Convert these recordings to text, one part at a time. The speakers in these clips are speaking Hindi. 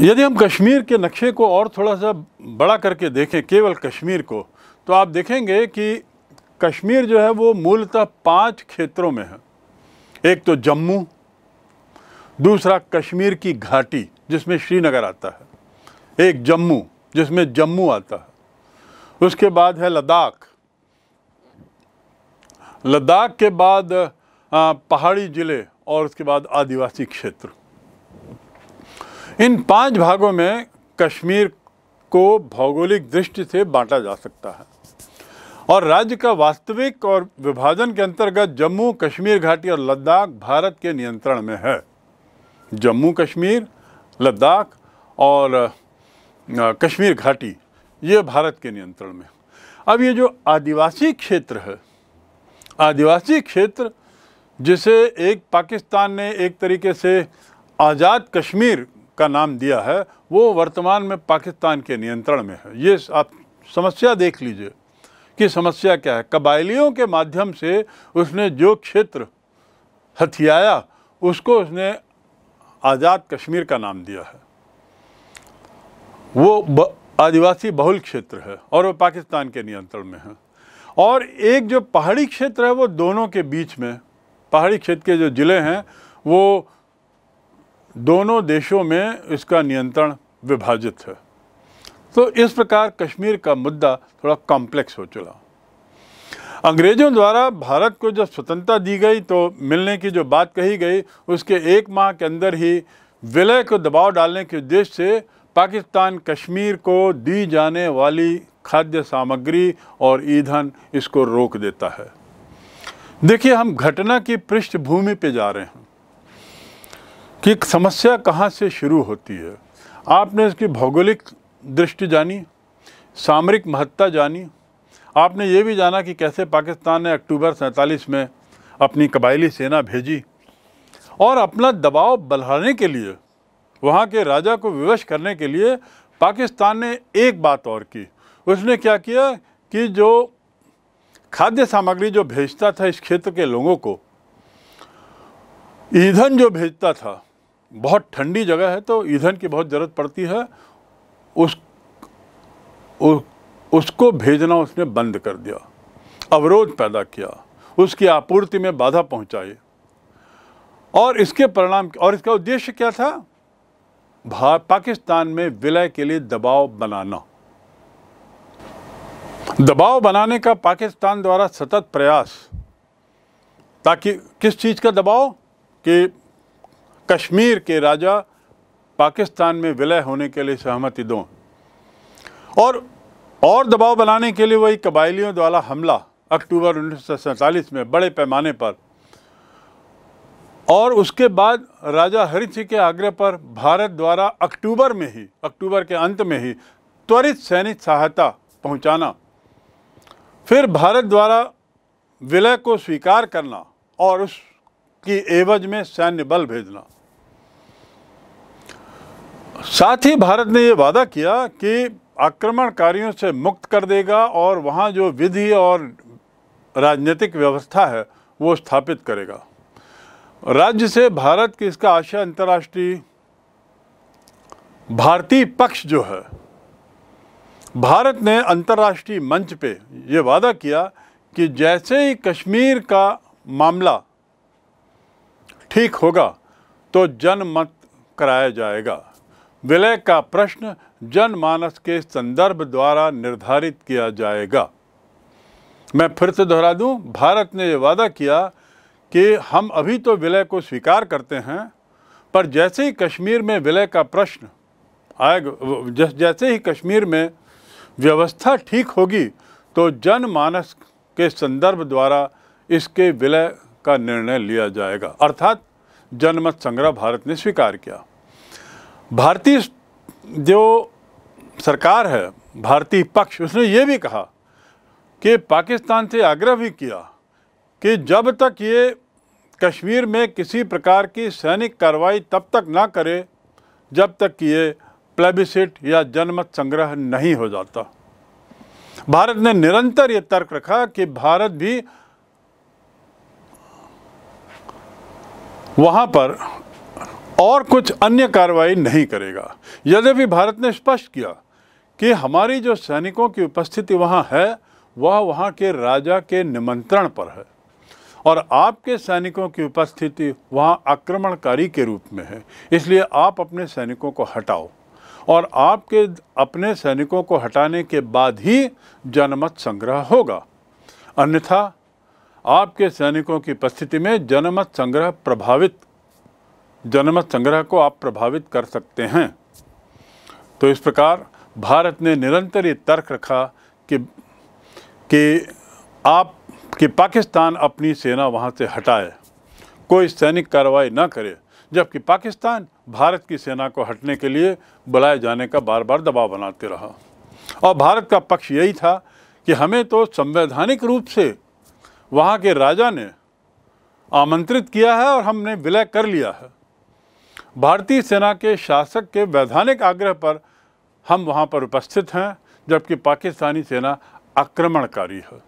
यदि हम कश्मीर के नक्शे को और थोड़ा सा बड़ा करके देखें केवल कश्मीर को तो आप देखेंगे कि कश्मीर जो है वो मूलतः पांच क्षेत्रों में है एक तो जम्मू दूसरा कश्मीर की घाटी जिसमें श्रीनगर आता है एक जम्मू जिसमें जम्मू आता है उसके बाद है लद्दाख लद्दाख के बाद पहाड़ी ज़िले और उसके बाद आदिवासी क्षेत्र इन पांच भागों में कश्मीर को भौगोलिक दृष्टि से बांटा जा सकता है और राज्य का वास्तविक और विभाजन के अंतर्गत जम्मू कश्मीर घाटी और लद्दाख भारत के नियंत्रण में है जम्मू कश्मीर लद्दाख और कश्मीर घाटी ये भारत के नियंत्रण में अब ये जो आदिवासी क्षेत्र है आदिवासी क्षेत्र जिसे एक पाकिस्तान ने एक तरीके से आज़ाद कश्मीर का नाम दिया है वो वर्तमान में पाकिस्तान के नियंत्रण में है ये आप समस्या देख लीजिए कि समस्या क्या है कबायलियों के माध्यम से उसने जो क्षेत्र हथियाया उसको उसने आज़ाद कश्मीर का नाम दिया है वो आदिवासी बहुल क्षेत्र है और वो पाकिस्तान के नियंत्रण में है और एक जो पहाड़ी क्षेत्र है वो दोनों के बीच में पहाड़ी क्षेत्र के जो ज़िले हैं वो दोनों देशों में इसका नियंत्रण विभाजित है तो इस प्रकार कश्मीर का मुद्दा थोड़ा कॉम्प्लेक्स हो चला अंग्रेज़ों द्वारा भारत को जब स्वतंत्रता दी गई तो मिलने की जो बात कही गई उसके एक माह के अंदर ही विलय को दबाव डालने के उद्देश्य से पाकिस्तान कश्मीर को दी जाने वाली खाद्य सामग्री और ईंधन इसको रोक देता है देखिए हम घटना की पृष्ठभूमि पे जा रहे हैं कि समस्या कहाँ से शुरू होती है आपने इसकी भौगोलिक दृष्टि जानी सामरिक महत्ता जानी आपने ये भी जाना कि कैसे पाकिस्तान ने अक्टूबर सैंतालीस में अपनी कबायली सेना भेजी और अपना दबाव बढ़ाने के लिए वहाँ के राजा को विवश करने के लिए पाकिस्तान ने एक बात और की उसने क्या किया कि जो खाद्य सामग्री जो भेजता था इस क्षेत्र के लोगों को ईंधन जो भेजता था बहुत ठंडी जगह है तो ईंधन की बहुत ज़रूरत पड़ती है उस उ, उसको भेजना उसने बंद कर दिया अवरोध पैदा किया उसकी आपूर्ति में बाधा पहुंचाई और इसके परिणाम और इसका उद्देश्य क्या था भा पाकिस्तान में विलय के लिए दबाव बनाना दबाव बनाने का पाकिस्तान द्वारा सतत प्रयास ताकि किस चीज़ का दबाव कि कश्मीर के राजा पाकिस्तान में विलय होने के लिए सहमति दो और और दबाव बनाने के लिए वही कबायलियों द्वारा हमला अक्टूबर उन्नीस में बड़े पैमाने पर और उसके बाद राजा हरि सिंह के आग्रह पर भारत द्वारा अक्टूबर में ही अक्टूबर के अंत में ही त्वरित सैनिक सहायता पहुंचाना फिर भारत द्वारा विलय को स्वीकार करना और उस की एवज में सैन्य बल भेजना साथ ही भारत ने यह वादा किया कि आक्रमणकारियों से मुक्त कर देगा और वहां जो विधि और राजनीतिक व्यवस्था है वो स्थापित करेगा राज्य से भारत की इसका आशय अंतर्राष्ट्रीय भारतीय पक्ष जो है भारत ने अंतर्राष्ट्रीय मंच पे ये वादा किया कि जैसे ही कश्मीर का मामला ठीक होगा तो जनमत कराया जाएगा विलय का प्रश्न जनमानस के संदर्भ द्वारा निर्धारित किया जाएगा मैं फिर से दोहरा दूं भारत ने यह वादा किया कि हम अभी तो विलय को स्वीकार करते हैं पर जैसे ही कश्मीर में विलय का प्रश्न आएगा जैसे ही कश्मीर में व्यवस्था ठीक होगी तो जनमानस के संदर्भ द्वारा इसके विलय का निर्णय लिया जाएगा अर्थात जनमत संग्रह भारत ने स्वीकार किया भारतीय जो सरकार है भारतीय पक्ष उसने ये भी कहा कि पाकिस्तान से आग्रह भी किया कि जब तक ये कश्मीर में किसी प्रकार की सैनिक कार्रवाई तब तक ना करे जब तक कि ये प्लेबिसिट या जनमत संग्रह नहीं हो जाता भारत ने निरंतर ये तर्क रखा कि भारत भी वहाँ पर और कुछ अन्य कार्रवाई नहीं करेगा यद्यपि भारत ने स्पष्ट किया कि हमारी जो सैनिकों की उपस्थिति वहाँ है वह वहाँ के राजा के निमंत्रण पर है और आपके सैनिकों की उपस्थिति वहाँ आक्रमणकारी के रूप में है इसलिए आप अपने सैनिकों को हटाओ और आपके अपने सैनिकों को हटाने के बाद ही जनमत संग्रह होगा अन्यथा आपके सैनिकों की उपस्थिति में जनमत संग्रह प्रभावित जनमत संग्रह को आप प्रभावित कर सकते हैं तो इस प्रकार भारत ने निरंतर ये तर्क रखा कि कि आप कि पाकिस्तान अपनी सेना वहाँ से हटाए कोई सैनिक कार्रवाई न करे जबकि पाकिस्तान भारत की सेना को हटने के लिए बुलाए जाने का बार बार दबाव बनाते रहा और भारत का पक्ष यही था कि हमें तो संवैधानिक रूप से वहाँ के राजा ने आमंत्रित किया है और हमने विलय कर लिया है भारतीय सेना के शासक के वैधानिक आग्रह पर हम वहाँ पर उपस्थित हैं जबकि पाकिस्तानी सेना आक्रमणकारी है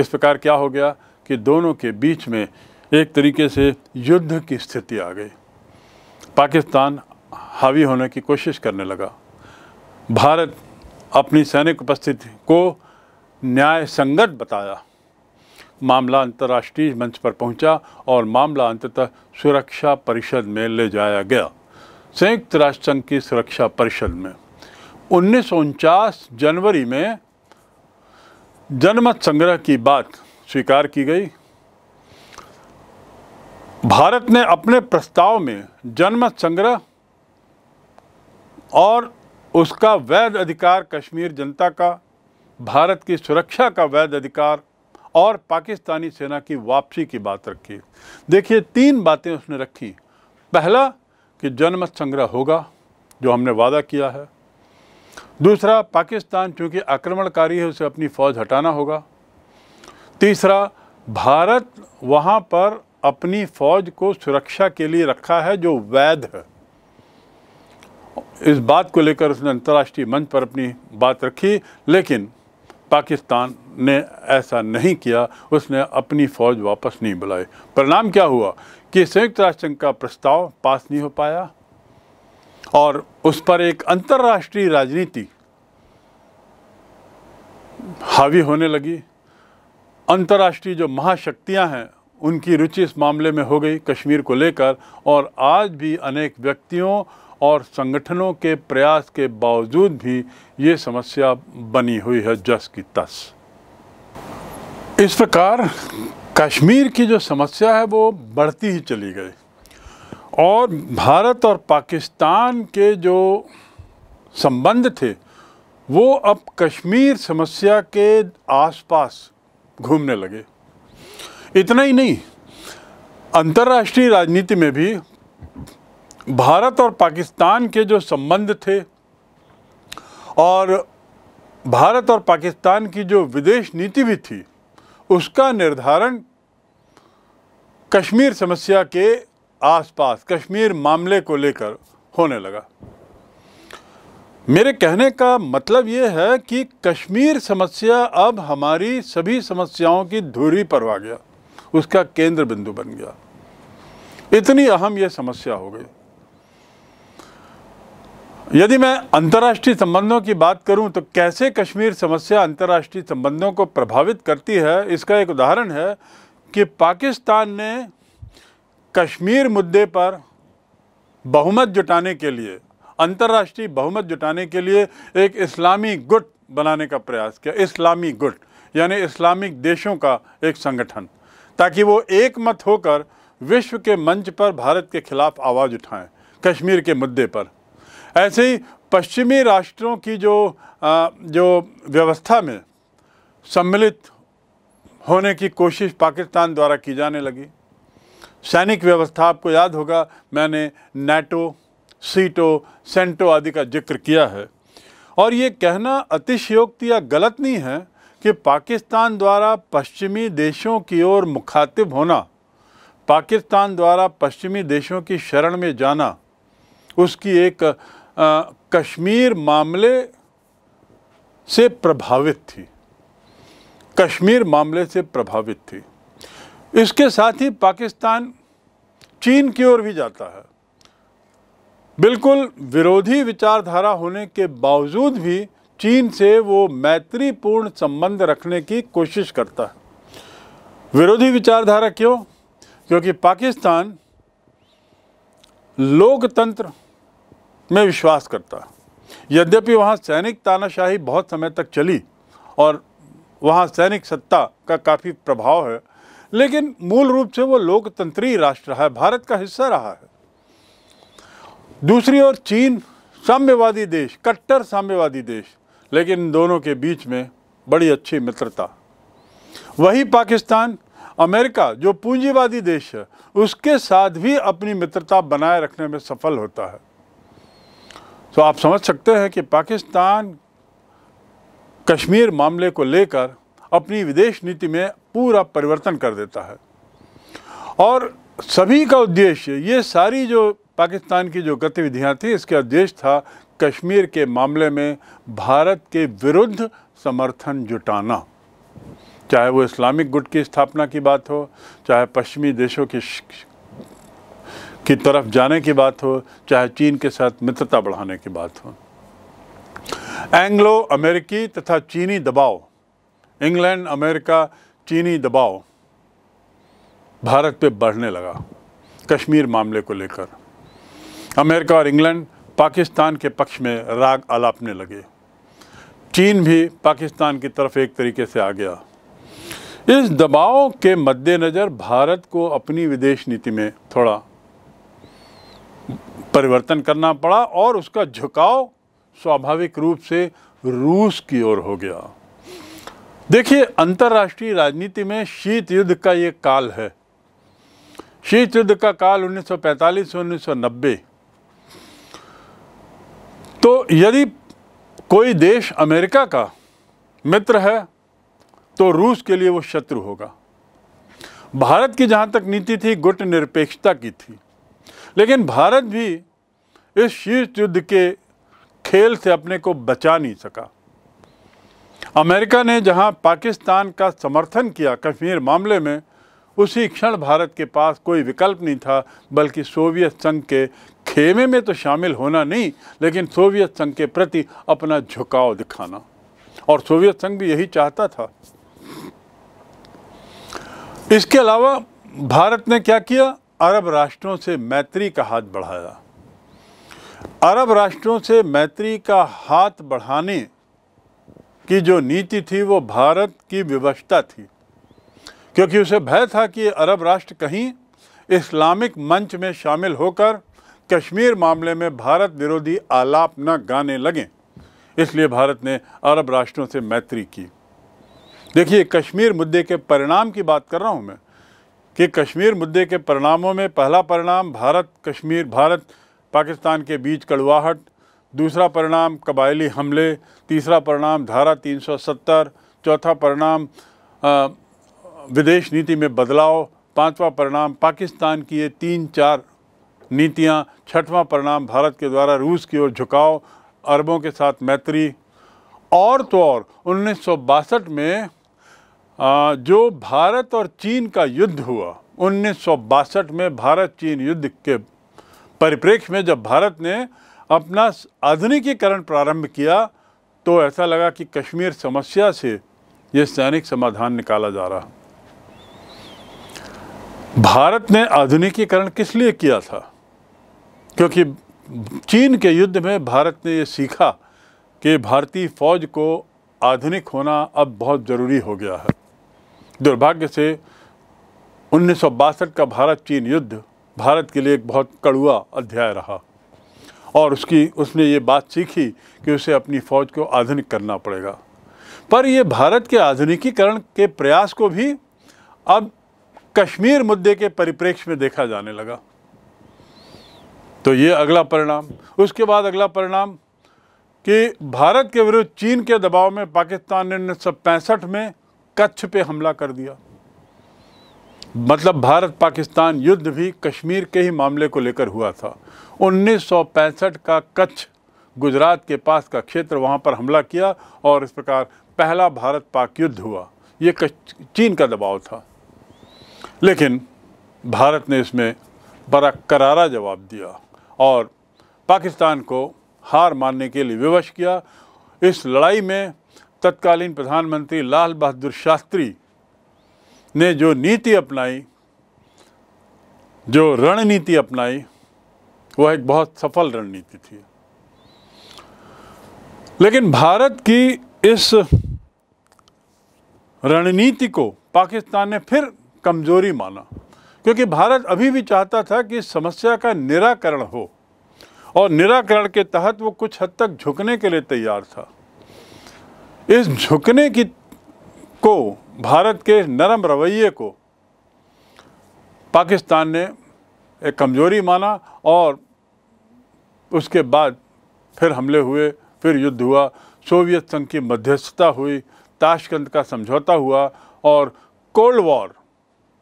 इस प्रकार क्या हो गया कि दोनों के बीच में एक तरीके से युद्ध की स्थिति आ गई पाकिस्तान हावी होने की कोशिश करने लगा भारत अपनी सैनिक उपस्थिति को न्याय संगत बताया मामला अंतर्राष्ट्रीय मंच पर पहुंचा और मामला अंततः सुरक्षा परिषद में ले जाया गया संयुक्त राष्ट्र संघ की सुरक्षा परिषद में उन्नीस जनवरी में जनमत संग्रह की बात स्वीकार की गई भारत ने अपने प्रस्ताव में जनमत संग्रह और उसका वैध अधिकार कश्मीर जनता का भारत की सुरक्षा का वैध अधिकार और पाकिस्तानी सेना की वापसी की बात रखी देखिए तीन बातें उसने रखी पहला कि जनमत संग्रह होगा जो हमने वादा किया है दूसरा पाकिस्तान चूँकि आक्रमणकारी है उसे अपनी फ़ौज हटाना होगा तीसरा भारत वहाँ पर अपनी फ़ौज को सुरक्षा के लिए रखा है जो वैध है इस बात को लेकर उसने अंतर्राष्ट्रीय मंच पर अपनी बात रखी लेकिन पाकिस्तान ने ऐसा नहीं किया उसने अपनी फ़ौज वापस नहीं बुलाई परिणाम क्या हुआ कि संयुक्त राष्ट्र संघ का प्रस्ताव पास नहीं हो पाया और उस पर एक अंतर्राष्ट्रीय राजनीति हावी होने लगी अंतर्राष्ट्रीय जो महाशक्तियां हैं उनकी रुचि इस मामले में हो गई कश्मीर को लेकर और आज भी अनेक व्यक्तियों और संगठनों के प्रयास के बावजूद भी ये समस्या बनी हुई है जस की तस इस प्रकार कश्मीर की जो समस्या है वो बढ़ती ही चली गई और भारत और पाकिस्तान के जो संबंध थे वो अब कश्मीर समस्या के आसपास घूमने लगे इतना ही नहीं अंतर्राष्ट्रीय राजनीति में भी भारत और पाकिस्तान के जो संबंध थे और भारत और पाकिस्तान की जो विदेश नीति भी थी उसका निर्धारण कश्मीर समस्या के आसपास कश्मीर मामले को लेकर होने लगा मेरे कहने का मतलब ये है कि कश्मीर समस्या अब हमारी सभी समस्याओं की धुरी पर आ गया उसका केंद्र बिंदु बन गया इतनी अहम यह समस्या हो गई यदि मैं अंतर्राष्ट्रीय संबंधों की बात करूं तो कैसे कश्मीर समस्या अंतर्राष्ट्रीय संबंधों को प्रभावित करती है इसका एक उदाहरण है कि पाकिस्तान ने कश्मीर मुद्दे पर बहुमत जुटाने के लिए अंतर्राष्ट्रीय बहुमत जुटाने के लिए एक इस्लामी गुट बनाने का प्रयास किया इस्लामी गुट यानी इस्लामिक देशों का एक संगठन ताकि वो एक मत होकर विश्व के मंच पर भारत के खिलाफ आवाज़ उठाएं कश्मीर के मुद्दे पर ऐसे ही पश्चिमी राष्ट्रों की जो आ, जो व्यवस्था में सम्मिलित होने की कोशिश पाकिस्तान द्वारा की जाने लगी सैनिक व्यवस्था आपको याद होगा मैंने नेटो सीटो सेंटो आदि का जिक्र किया है और ये कहना अतिशयोक्ति या गलत नहीं है कि पाकिस्तान द्वारा पश्चिमी देशों की ओर मुखातिब होना पाकिस्तान द्वारा पश्चिमी देशों की शरण में जाना उसकी एक कश्मीर मामले से प्रभावित थी कश्मीर मामले से प्रभावित थी इसके साथ ही पाकिस्तान चीन की ओर भी जाता है बिल्कुल विरोधी विचारधारा होने के बावजूद भी चीन से वो मैत्रीपूर्ण संबंध रखने की कोशिश करता है विरोधी विचारधारा क्यों क्योंकि पाकिस्तान लोकतंत्र में विश्वास करता यद्यपि वहाँ सैनिक तानाशाही बहुत समय तक चली और वहाँ सैनिक सत्ता का काफ़ी प्रभाव है लेकिन मूल रूप से वो लोकतंत्री राष्ट्र है भारत का हिस्सा रहा है दूसरी ओर चीन साम्यवादी देश कट्टर साम्यवादी देश लेकिन दोनों के बीच में बड़ी अच्छी मित्रता वही पाकिस्तान अमेरिका जो पूंजीवादी देश है उसके साथ भी अपनी मित्रता बनाए रखने में सफल होता है तो आप समझ सकते हैं कि पाकिस्तान कश्मीर मामले को लेकर अपनी विदेश नीति में पूरा परिवर्तन कर देता है और सभी का उद्देश्य ये सारी जो पाकिस्तान की जो गतिविधियाँ थी इसका उद्देश्य था कश्मीर के मामले में भारत के विरुद्ध समर्थन जुटाना चाहे वो इस्लामिक गुट की स्थापना की बात हो चाहे पश्चिमी देशों की की तरफ जाने की बात हो चाहे चीन के साथ मित्रता बढ़ाने की बात हो एंग्लो अमेरिकी तथा चीनी दबाव इंग्लैंड अमेरिका चीनी दबाव भारत पे बढ़ने लगा कश्मीर मामले को लेकर अमेरिका और इंग्लैंड पाकिस्तान के पक्ष में राग आलापने लगे चीन भी पाकिस्तान की तरफ एक तरीके से आ गया इस दबाव के मद्देनज़र भारत को अपनी विदेश नीति में थोड़ा परिवर्तन करना पड़ा और उसका झुकाव स्वाभाविक रूप से रूस की ओर हो गया देखिए अंतर्राष्ट्रीय राजनीति में शीत युद्ध का ये काल है शीत युद्ध का काल 1945 1990 तो यदि कोई देश अमेरिका का मित्र है तो रूस के लिए वो शत्रु होगा भारत की जहाँ तक नीति थी गुट निरपेक्षता की थी लेकिन भारत भी इस शीर्ष युद्ध के खेल से अपने को बचा नहीं सका अमेरिका ने जहां पाकिस्तान का समर्थन किया कश्मीर मामले में उसी क्षण भारत के पास कोई विकल्प नहीं था बल्कि सोवियत संघ के खेमे में तो शामिल होना नहीं लेकिन सोवियत संघ के प्रति अपना झुकाव दिखाना और सोवियत संघ भी यही चाहता था इसके अलावा भारत ने क्या किया अरब राष्ट्रों से मैत्री का हाथ बढ़ाया अरब राष्ट्रों से मैत्री का हाथ बढ़ाने की जो नीति थी वो भारत की विवशता थी क्योंकि उसे भय था कि अरब राष्ट्र कहीं इस्लामिक मंच में शामिल होकर कश्मीर मामले में भारत विरोधी आलाप न गाने लगें इसलिए भारत ने अरब राष्ट्रों से मैत्री की देखिए कश्मीर मुद्दे के परिणाम की बात कर रहा हूँ मैं कि कश्मीर मुद्दे के परिणामों में पहला परिणाम भारत कश्मीर भारत पाकिस्तान के बीच कड़वाहट दूसरा परिणाम कबायली हमले तीसरा परिणाम धारा 370 चौथा परिणाम विदेश नीति में बदलाव पांचवा परिणाम पाकिस्तान की ये तीन चार नीतियां छठवां परिणाम भारत के द्वारा रूस की ओर झुकाव अरबों के साथ मैत्री और तो और उन्नीस में जो भारत और चीन का युद्ध हुआ उन्नीस में भारत चीन युद्ध के परिप्रेक्ष्य में जब भारत ने अपना आधुनिकीकरण प्रारंभ किया तो ऐसा लगा कि कश्मीर समस्या से ये सैनिक समाधान निकाला जा रहा भारत ने आधुनिकीकरण किस लिए किया था क्योंकि चीन के युद्ध में भारत ने ये सीखा कि भारतीय फौज को आधुनिक होना अब बहुत ज़रूरी हो गया है दुर्भाग्य से उन्नीस का भारत चीन युद्ध भारत के लिए एक बहुत कड़ुआ अध्याय रहा और उसकी उसने ये बात सीखी कि उसे अपनी फ़ौज को आधुनिक करना पड़ेगा पर यह भारत के आधुनिकीकरण के प्रयास को भी अब कश्मीर मुद्दे के परिप्रेक्ष्य में देखा जाने लगा तो ये अगला परिणाम उसके बाद अगला परिणाम कि भारत के विरुद्ध चीन के दबाव में पाकिस्तान ने उन्नीस में कच्छ पे हमला कर दिया मतलब भारत पाकिस्तान युद्ध भी कश्मीर के ही मामले को लेकर हुआ था 1965 का कच्छ गुजरात के पास का क्षेत्र वहाँ पर हमला किया और इस प्रकार पहला भारत पाक युद्ध हुआ ये चीन का दबाव था लेकिन भारत ने इसमें बड़ा करारा जवाब दिया और पाकिस्तान को हार मानने के लिए विवश किया इस लड़ाई में तत्कालीन प्रधानमंत्री लाल बहादुर शास्त्री ने जो नीति अपनाई जो रणनीति अपनाई वह एक बहुत सफल रणनीति थी लेकिन भारत की इस रणनीति को पाकिस्तान ने फिर कमज़ोरी माना क्योंकि भारत अभी भी चाहता था कि इस समस्या का निराकरण हो और निराकरण के तहत वो कुछ हद तक झुकने के लिए तैयार था इस झुकने की को भारत के नरम रवैये को पाकिस्तान ने एक कमज़ोरी माना और उसके बाद फिर हमले हुए फिर युद्ध हुआ सोवियत संघ की मध्यस्थता हुई ताशकंद का समझौता हुआ और कोल्ड वॉर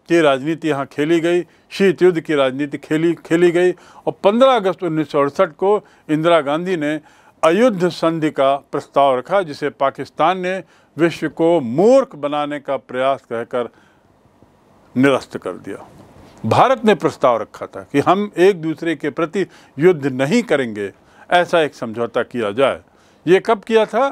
की राजनीति यहाँ खेली गई शीत युद्ध की राजनीति खेली खेली गई और 15 अगस्त उन्नीस को इंदिरा गांधी ने अयुद्ध संधि का प्रस्ताव रखा जिसे पाकिस्तान ने विश्व को मूर्ख बनाने का प्रयास कहकर निरस्त कर दिया भारत ने प्रस्ताव रखा था कि हम एक दूसरे के प्रति युद्ध नहीं करेंगे ऐसा एक समझौता किया जाए ये कब किया था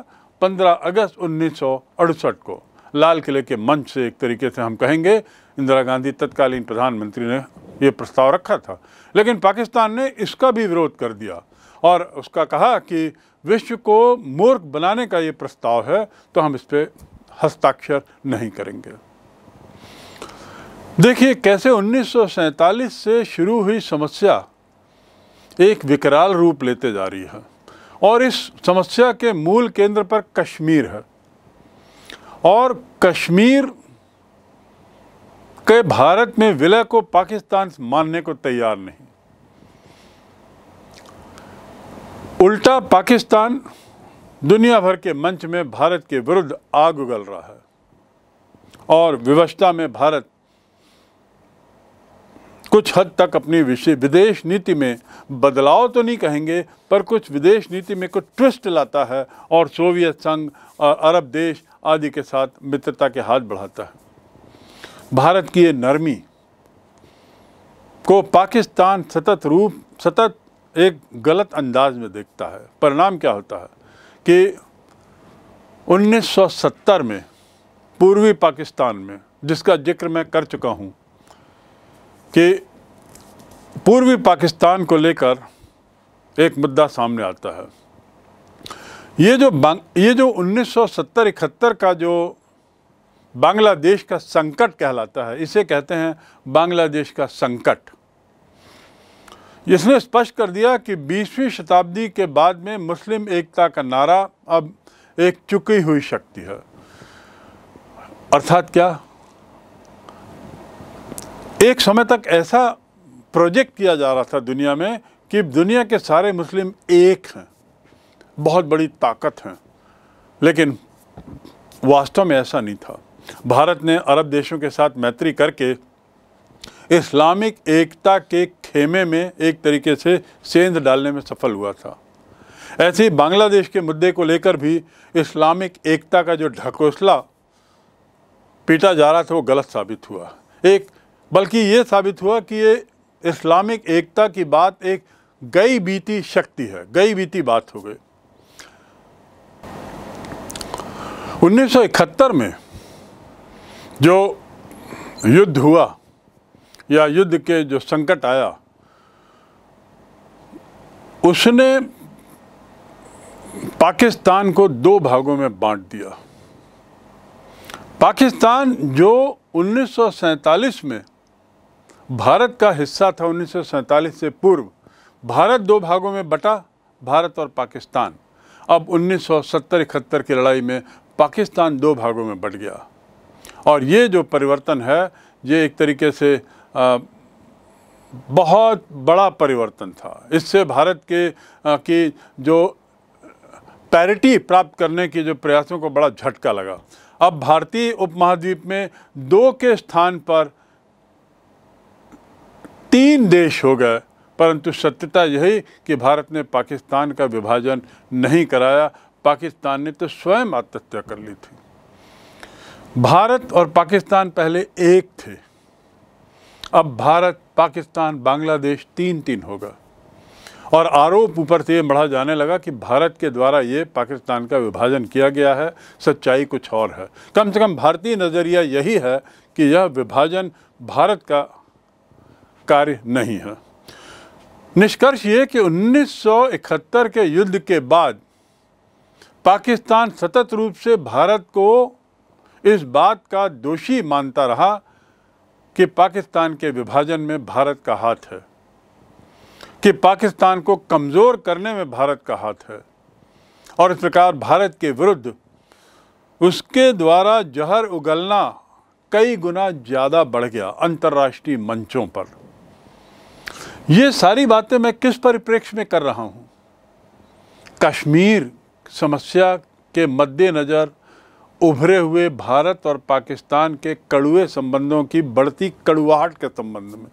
15 अगस्त उन्नीस को लाल किले के मंच से एक तरीके से हम कहेंगे इंदिरा गांधी तत्कालीन प्रधानमंत्री ने ये प्रस्ताव रखा था लेकिन पाकिस्तान ने इसका भी विरोध कर दिया और उसका कहा कि विश्व को मूर्ख बनाने का ये प्रस्ताव है तो हम इस पर हस्ताक्षर नहीं करेंगे देखिए कैसे उन्नीस से शुरू हुई समस्या एक विकराल रूप लेते जा रही है और इस समस्या के मूल केंद्र पर कश्मीर है और कश्मीर के भारत में विलय को पाकिस्तान मानने को तैयार नहीं उल्टा पाकिस्तान दुनिया भर के मंच में भारत के विरुद्ध आग उगल रहा है और विवशता में भारत कुछ हद तक अपनी विषय विदेश नीति में बदलाव तो नहीं कहेंगे पर कुछ विदेश नीति में कुछ ट्विस्ट लाता है और सोवियत संघ और अरब देश आदि के साथ मित्रता के हाथ बढ़ाता है भारत की ये नरमी को पाकिस्तान सतत रूप सतत एक गलत अंदाज में देखता है परिणाम क्या होता है कि 1970 में पूर्वी पाकिस्तान में जिसका जिक्र मैं कर चुका हूँ कि पूर्वी पाकिस्तान को लेकर एक मुद्दा सामने आता है ये जो ये जो 1970 इकहत्तर का जो बांग्लादेश का संकट कहलाता है इसे कहते हैं बांग्लादेश का संकट जिसने स्पष्ट कर दिया कि 20वीं शताब्दी के बाद में मुस्लिम एकता का नारा अब एक चुकी हुई शक्ति है अर्थात क्या एक समय तक ऐसा प्रोजेक्ट किया जा रहा था दुनिया में कि दुनिया के सारे मुस्लिम एक हैं बहुत बड़ी ताकत हैं लेकिन वास्तव में ऐसा नहीं था भारत ने अरब देशों के साथ मैत्री करके इस्लामिक एकता के खेमे में एक तरीके से सेंध डालने में सफल हुआ था ऐसे ही बांग्लादेश के मुद्दे को लेकर भी इस्लामिक एकता का जो ढकोसला पीटा जा रहा था वो गलत साबित हुआ एक बल्कि ये साबित हुआ कि ये इस्लामिक एकता की बात एक गई बीती शक्ति है गई बीती बात हो गई 1971 में जो युद्ध हुआ या युद्ध के जो संकट आया उसने पाकिस्तान को दो भागों में बांट दिया पाकिस्तान जो उन्नीस में भारत का हिस्सा था उन्नीस से पूर्व भारत दो भागों में बटा भारत और पाकिस्तान अब 1970-71 की लड़ाई में पाकिस्तान दो भागों में बट गया और ये जो परिवर्तन है ये एक तरीके से बहुत बड़ा परिवर्तन था इससे भारत के आ, की जो पैरिटी प्राप्त करने के जो प्रयासों को बड़ा झटका लगा अब भारतीय उपमहाद्वीप में दो के स्थान पर तीन देश हो गए परंतु सत्यता यही कि भारत ने पाकिस्तान का विभाजन नहीं कराया पाकिस्तान ने तो स्वयं आत्महत्या कर ली थी भारत और पाकिस्तान पहले एक थे अब भारत पाकिस्तान बांग्लादेश तीन तीन होगा और आरोप ऊपर से ये बढ़ा जाने लगा कि भारत के द्वारा ये पाकिस्तान का विभाजन किया गया है सच्चाई कुछ और है कम से कम भारतीय नज़रिया यही है कि यह विभाजन भारत का कार्य नहीं है निष्कर्ष ये कि 1971 के युद्ध के बाद पाकिस्तान सतत रूप से भारत को इस बात का दोषी मानता रहा कि पाकिस्तान के विभाजन में भारत का हाथ है कि पाकिस्तान को कमज़ोर करने में भारत का हाथ है और इस प्रकार भारत के विरुद्ध उसके द्वारा जहर उगलना कई गुना ज़्यादा बढ़ गया अंतर्राष्ट्रीय मंचों पर ये सारी बातें मैं किस परिप्रेक्ष्य में कर रहा हूँ कश्मीर समस्या के मद्देनज़र उभरे हुए भारत और पाकिस्तान के कड़ुए संबंधों की बढ़ती कड़ुआहट के संबंध में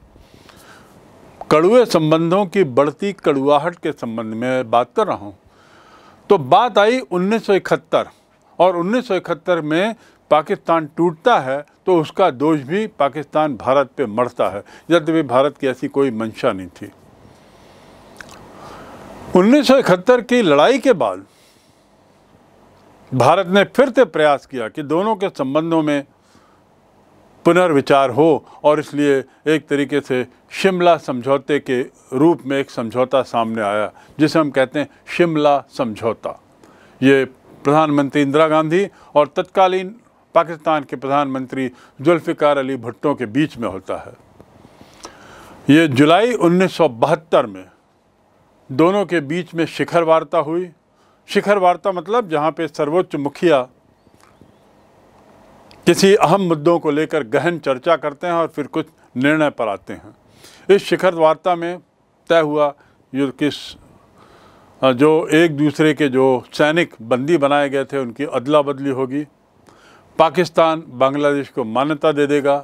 कड़ुए संबंधों की बढ़ती कड़ुआहट के संबंध में बात कर रहा हूँ तो बात आई 1971 और 1971 में पाकिस्तान टूटता है तो उसका दोष भी पाकिस्तान भारत पे मरता है यद्यपि भारत की ऐसी कोई मंशा नहीं थी 1971 की लड़ाई के बाद भारत ने फिर से प्रयास किया कि दोनों के संबंधों में पुनर्विचार हो और इसलिए एक तरीके से शिमला समझौते के रूप में एक समझौता सामने आया जिसे हम कहते हैं शिमला समझौता ये प्रधानमंत्री इंदिरा गांधी और तत्कालीन पाकिस्तान के प्रधानमंत्री जुल्फ़िकार अली भुट्टो के बीच में होता है ये जुलाई 1972 में दोनों के बीच में शिखर वार्ता हुई शिखर वार्ता मतलब जहाँ पे सर्वोच्च मुखिया किसी अहम मुद्दों को लेकर गहन चर्चा करते हैं और फिर कुछ निर्णय पर आते हैं इस शिखर वार्ता में तय हुआ जो किस जो एक दूसरे के जो सैनिक बंदी बनाए गए थे उनकी अदला बदली होगी पाकिस्तान बांग्लादेश को मान्यता दे देगा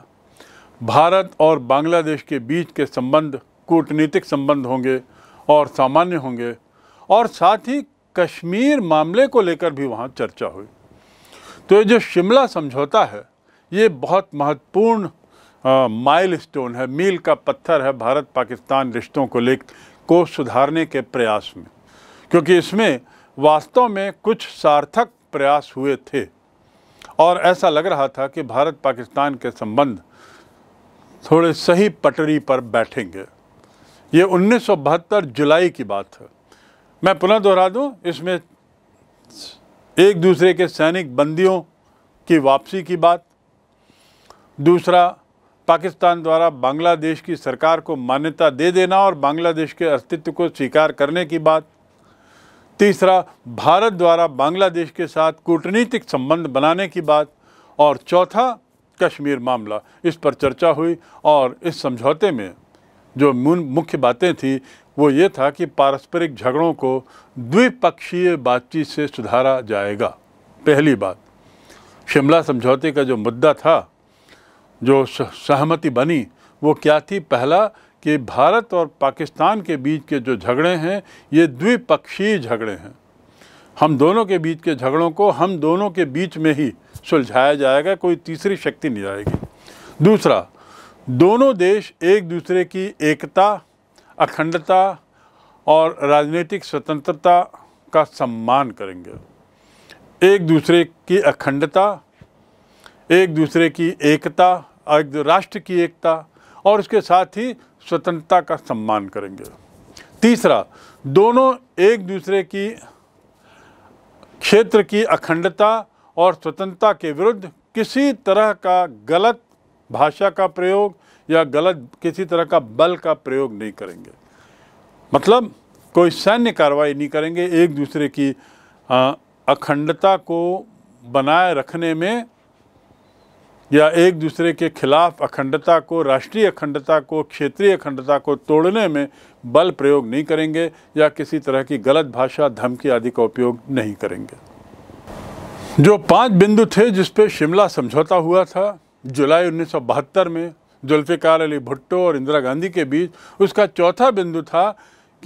भारत और बांग्लादेश के बीच के संबंध कूटनीतिक संबंध होंगे और सामान्य होंगे और साथ ही कश्मीर मामले को लेकर भी वहाँ चर्चा हुई तो ये जो शिमला समझौता है ये बहुत महत्वपूर्ण माइल स्टोन है मील का पत्थर है भारत पाकिस्तान रिश्तों को ले को सुधारने के प्रयास में क्योंकि इसमें वास्तव में कुछ सार्थक प्रयास हुए थे और ऐसा लग रहा था कि भारत पाकिस्तान के संबंध थोड़े सही पटरी पर बैठेंगे ये उन्नीस जुलाई की बात है मैं पुनः दोहरा दूं इसमें एक दूसरे के सैनिक बंदियों की वापसी की बात दूसरा पाकिस्तान द्वारा बांग्लादेश की सरकार को मान्यता दे देना और बांग्लादेश के अस्तित्व को स्वीकार करने की बात तीसरा भारत द्वारा बांग्लादेश के साथ कूटनीतिक संबंध बनाने की बात और चौथा कश्मीर मामला इस पर चर्चा हुई और इस समझौते में जो मुख्य बातें थी वो ये था कि पारस्परिक झगड़ों को द्विपक्षीय बातचीत से सुधारा जाएगा पहली बात शिमला समझौते का जो मुद्दा था जो सहमति बनी वो क्या थी पहला कि भारत और पाकिस्तान के बीच के जो झगड़े हैं ये द्विपक्षीय झगड़े हैं हम दोनों के बीच के झगड़ों को हम दोनों के बीच में ही सुलझाया जाएगा कोई तीसरी शक्ति नहीं आएगी दूसरा दोनों देश एक दूसरे की एकता अखंडता और राजनीतिक स्वतंत्रता का सम्मान करेंगे एक दूसरे की अखंडता एक दूसरे की एकता एक राष्ट्र की एकता और उसके साथ ही स्वतंत्रता का सम्मान करेंगे तीसरा दोनों एक दूसरे की क्षेत्र की अखंडता और स्वतंत्रता के विरुद्ध किसी तरह का गलत भाषा का प्रयोग या गलत किसी तरह का बल का प्रयोग नहीं करेंगे मतलब कोई सैन्य कार्रवाई नहीं करेंगे एक दूसरे की अखंडता को बनाए रखने में या एक दूसरे के खिलाफ अखंडता को राष्ट्रीय अखंडता को क्षेत्रीय अखंडता को तोड़ने में बल प्रयोग नहीं करेंगे या किसी तरह की गलत भाषा धमकी आदि का उपयोग नहीं करेंगे जो पांच बिंदु थे जिस पे शिमला समझौता हुआ था जुलाई 1972 में जुल्फ़िकार अली भुट्टो और इंदिरा गांधी के बीच उसका चौथा बिंदु था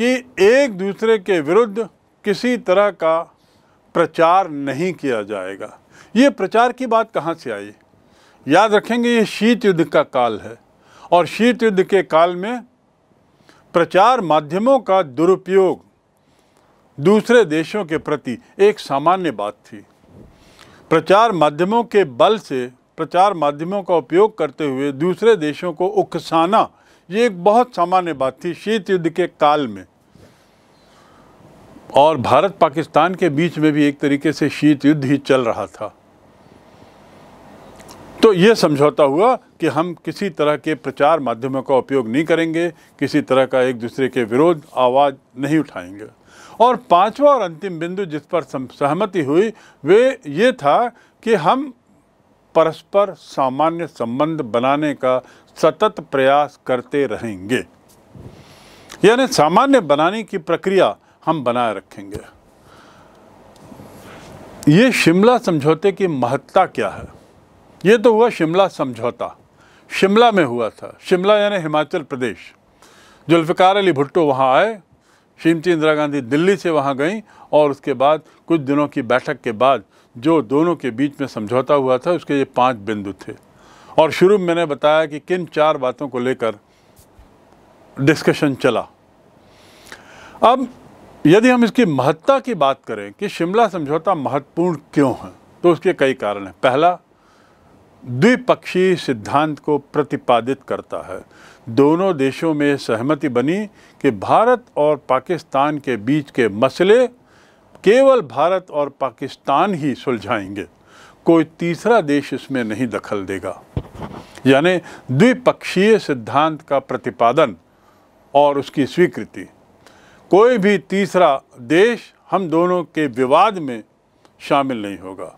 कि एक दूसरे के विरुद्ध किसी तरह का प्रचार नहीं किया जाएगा ये प्रचार की बात कहाँ से आई याद रखेंगे ये शीत युद्ध का काल है और शीत युद्ध के काल में प्रचार माध्यमों का दुरुपयोग दूसरे देशों के प्रति एक सामान्य बात थी प्रचार माध्यमों के बल से प्रचार माध्यमों का उपयोग करते हुए दूसरे देशों को उकसाना ये एक बहुत सामान्य बात थी शीत युद्ध के काल में और भारत पाकिस्तान के बीच में भी एक तरीके से शीत युद्ध ही चल रहा था तो ये समझौता हुआ कि हम किसी तरह के प्रचार माध्यमों का उपयोग नहीं करेंगे किसी तरह का एक दूसरे के विरोध आवाज़ नहीं उठाएंगे और पांचवा और अंतिम बिंदु जिस पर सहमति हुई वे ये था कि हम परस्पर सामान्य संबंध बनाने का सतत प्रयास करते रहेंगे यानी सामान्य बनाने की प्रक्रिया हम बनाए रखेंगे ये शिमला समझौते की महत्ता क्या है ये तो हुआ शिमला समझौता शिमला में हुआ था शिमला यानी हिमाचल प्रदेश जुल्फ़िकार अली भुट्टो वहाँ आए श्रीमती इंदिरा गांधी दिल्ली से वहाँ गई और उसके बाद कुछ दिनों की बैठक के बाद जो दोनों के बीच में समझौता हुआ था उसके ये पांच बिंदु थे और शुरू में मैंने बताया कि किन चार बातों को लेकर डिस्कशन चला अब यदि हम इसकी महत्ता की बात करें कि शिमला समझौता महत्वपूर्ण क्यों है तो उसके कई कारण हैं पहला द्विपक्षीय सिद्धांत को प्रतिपादित करता है दोनों देशों में सहमति बनी कि भारत और पाकिस्तान के बीच के मसले केवल भारत और पाकिस्तान ही सुलझाएंगे कोई तीसरा देश इसमें नहीं दखल देगा यानी द्विपक्षीय सिद्धांत का प्रतिपादन और उसकी स्वीकृति कोई भी तीसरा देश हम दोनों के विवाद में शामिल नहीं होगा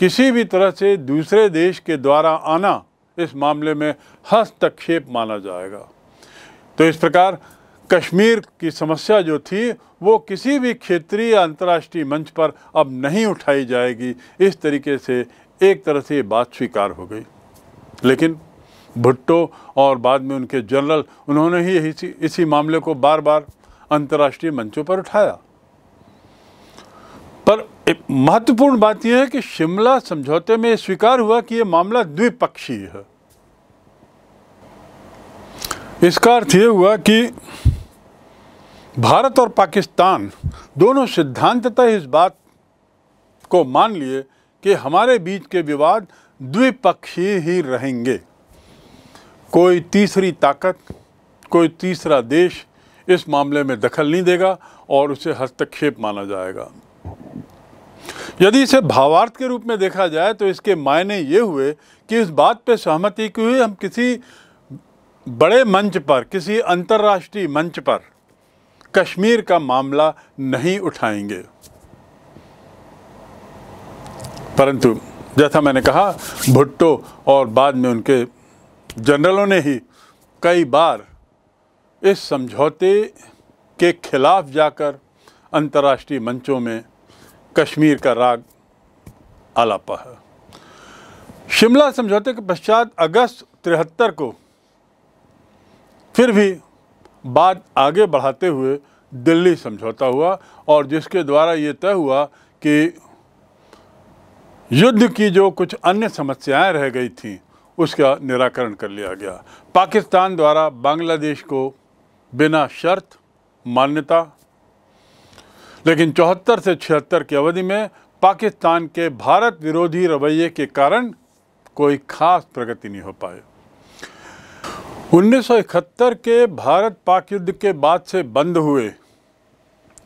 किसी भी तरह से दूसरे देश के द्वारा आना इस मामले में हस्तक्षेप माना जाएगा तो इस प्रकार कश्मीर की समस्या जो थी वो किसी भी क्षेत्रीय अंतर्राष्ट्रीय मंच पर अब नहीं उठाई जाएगी इस तरीके से एक तरह से ये बात स्वीकार हो गई लेकिन भुट्टो और बाद में उनके जनरल उन्होंने ही इसी इसी मामले को बार बार अंतर्राष्ट्रीय मंचों पर उठाया पर महत्वपूर्ण बात यह है कि शिमला समझौते में स्वीकार हुआ कि यह मामला द्विपक्षीय है इसका अर्थ ये हुआ कि भारत और पाकिस्तान दोनों सिद्धांततः इस बात को मान लिए कि हमारे बीच के विवाद द्विपक्षीय ही रहेंगे कोई तीसरी ताकत कोई तीसरा देश इस मामले में दखल नहीं देगा और उसे हस्तक्षेप माना जाएगा यदि इसे भावार्थ के रूप में देखा जाए तो इसके मायने ये हुए कि इस बात पर सहमति की हुई हम किसी बड़े मंच पर किसी अंतर्राष्ट्रीय मंच पर कश्मीर का मामला नहीं उठाएंगे परंतु जैसा मैंने कहा भुट्टो और बाद में उनके जनरलों ने ही कई बार इस समझौते के खिलाफ जाकर अंतर्राष्ट्रीय मंचों में कश्मीर का राग आलापा है शिमला समझौते के पश्चात अगस्त तिहत्तर को फिर भी बात आगे बढ़ाते हुए दिल्ली समझौता हुआ और जिसके द्वारा ये तय हुआ कि युद्ध की जो कुछ अन्य समस्याएं रह गई थीं उसका निराकरण कर लिया गया पाकिस्तान द्वारा बांग्लादेश को बिना शर्त मान्यता लेकिन चौहत्तर से छिहत्तर की अवधि में पाकिस्तान के भारत विरोधी रवैये के कारण कोई खास प्रगति नहीं हो पाई 1971 के भारत पाक युद्ध के बाद से बंद हुए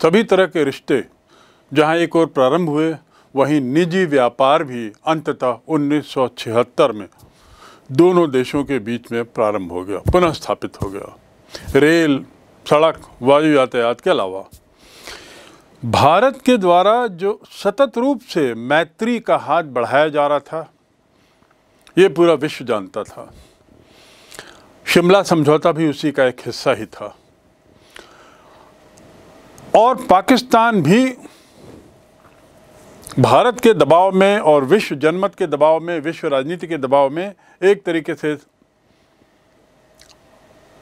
सभी तरह के रिश्ते जहां एक और प्रारंभ हुए वहीं निजी व्यापार भी अंततः 1976 में दोनों देशों के बीच में प्रारंभ हो गया पुनः स्थापित हो गया रेल सड़क वायु यातायात के अलावा भारत के द्वारा जो सतत रूप से मैत्री का हाथ बढ़ाया जा रहा था ये पूरा विश्व जानता था शिमला समझौता भी उसी का एक हिस्सा ही था और पाकिस्तान भी भारत के दबाव में और विश्व जनमत के दबाव में विश्व राजनीति के दबाव में एक तरीके से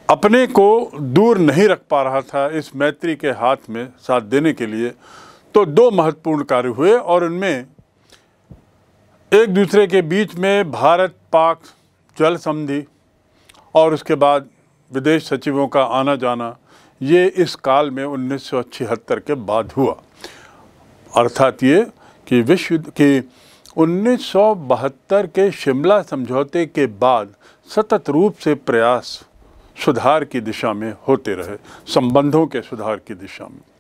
अपने को दूर नहीं रख पा रहा था इस मैत्री के हाथ में साथ देने के लिए तो दो महत्वपूर्ण कार्य हुए और उनमें एक दूसरे के बीच में भारत पाक जल संधि और उसके बाद विदेश सचिवों का आना जाना ये इस काल में उन्नीस के बाद हुआ अर्थात ये कि विश्व की 1972 के शिमला समझौते के बाद सतत रूप से प्रयास सुधार की दिशा में होते रहे संबंधों के सुधार की दिशा में